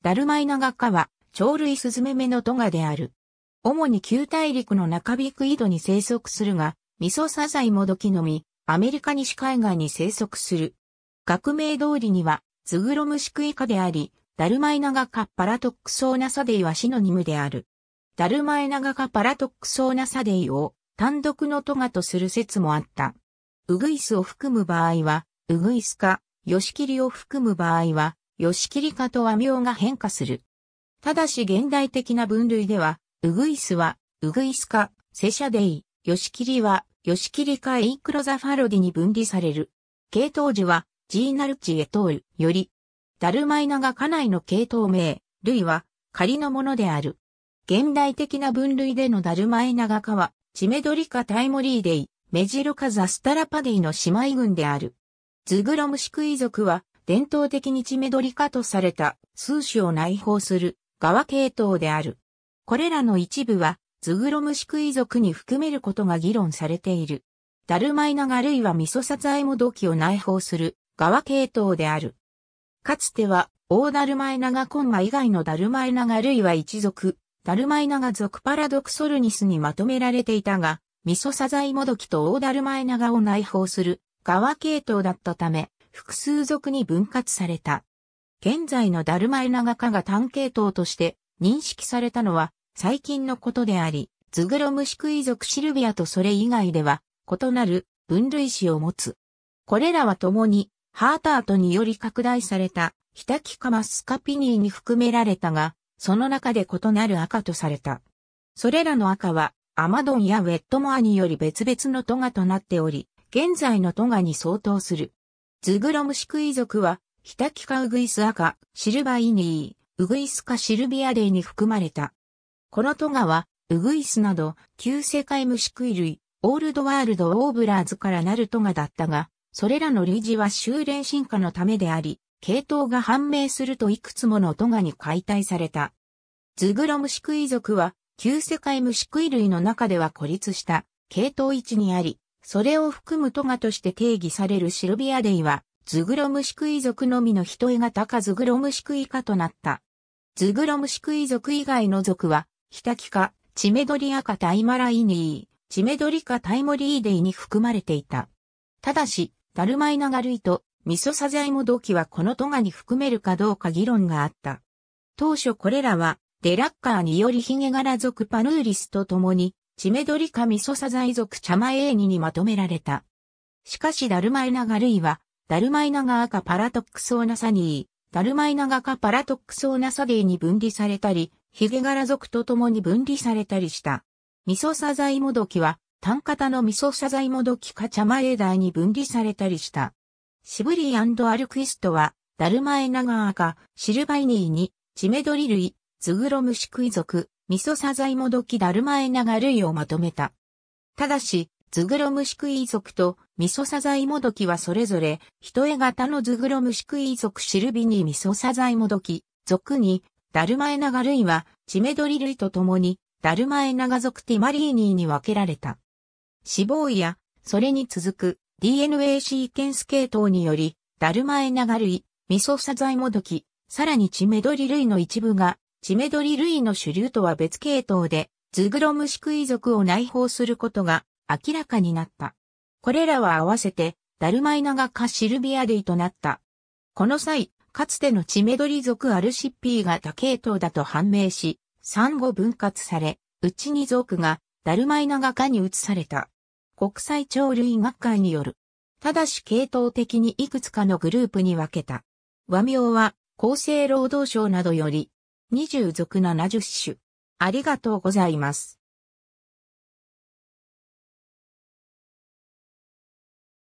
ダルマイナガ科は、鳥類スズメメのトガである。主に旧大陸の中ビク井戸に生息するが、ミソサザイモドキのみ、アメリカ西海岸に生息する。学名通りには、ズグロムシクイ科であり、ダルマイナガ科パラトックソーナサデイはシノニムである。ダルマイナガ科パラトックソーナサデイを単独のトガとする説もあった。ウグイスを含む場合は、ウグイスか、ヨシキリを含む場合は、ヨシキリカとは名が変化する。ただし現代的な分類では、ウグイスは、ウグイス科、セシャデイ、ヨシキリは、ヨキリカエイクロザファロディに分離される。系統樹は、ジーナルチエトールより、ダルマイナが家内の系統名、類は仮のものである。現代的な分類でのダルマイナガ科は、チメドリカタイモリーデイ、メジロカザスタラパデイの姉妹群である。ズグロムシクイ族は、伝統的に地緑化とされた数種を内包する側系統である。これらの一部は、ズグロムシクイ族に含めることが議論されている。ダルマイナガ類はミソサザエモドキを内包する側系統である。かつては、オーダルマイナガコンマ以外のダルマイナガ類は一族、ダルマイナガ族パラドクソルニスにまとめられていたが、ミソサザイモドキとオーダルマイナガを内包する側系統だったため、複数族に分割された。現在のダルマエナガ科が単系統として認識されたのは最近のことであり、ズグロムシクイ族シルビアとそれ以外では異なる分類詞を持つ。これらは共にハータートにより拡大されたヒタキカマスカピニーに含められたが、その中で異なる赤とされた。それらの赤はアマドンやウェットモアにより別々のトガとなっており、現在のトガに相当する。ズグロムシクイ族は、ヒタキカウグイス赤、シルバイニー、ウグイスカシルビアデに含まれた。このトガは、ウグイスなど、旧世界ムシクイ類、オールドワールドオーブラーズからなるトガだったが、それらの類似は修練進化のためであり、系統が判明するといくつものトガに解体された。ズグロムシクイ族は、旧世界ムシクイ類の中では孤立した、系統位置にあり、それを含むトガとして定義されるシルビアデイは、ズグロムシクイ族のみの人絵型かズグロムシクイかとなった。ズグロムシクイ族以外の族は、ヒタキカ、チメドリアカタイマライニー、チメドリカタイモリーデイに含まれていた。ただし、ダルマイナガルイとミソサザイモドキはこのトガに含めるかどうか議論があった。当初これらは、デラッカーによりヒゲ柄族パヌーリスと共に、チメドリカミソサザイ族チャマエーニにまとめられた。しかしダルマイナガ類は、ダルマイナガアカパラトックソーナサニー、ダルマイナガカパラトックソーナサディに分離されたり、ヒゲガラ族と共に分離されたりした。ミソサザイモドキは、単型のミソサザイモドキかチャマエーダーに分離されたりした。シブリーアルクイストは、ダルマエナガアカ、シルバイニーに、チメドリ類、ズグロムシクイ族、味噌サザイもどきダルマエナガ類をまとめた。ただし、ズグロムシクイ族と味噌サザイもどきはそれぞれ、一重型のズグロムシクイ族シルビニ味噌サザイもどき、族に、ダルマエナガ類は、チメドリ類と共に、ダルマエナガ族ティマリーニーに分けられた。死亡や、それに続く DNA シーケンス系統により、ダルマエナガ類、味噌サザイもどき、さらにチメドリ類の一部がチメドリ類の主流とは別系統で、ズグロムシクイ族を内包することが明らかになった。これらは合わせて、ダルマイナガカシルビア類となった。この際、かつてのチメドリ族アルシッピーが多系統だと判明し、産後分割され、うちに族がダルマイナガカに移された。国際鳥類学会による。ただし系統的にいくつかのグループに分けた。和名は厚生労働省などより20属70種。ありがとうございます。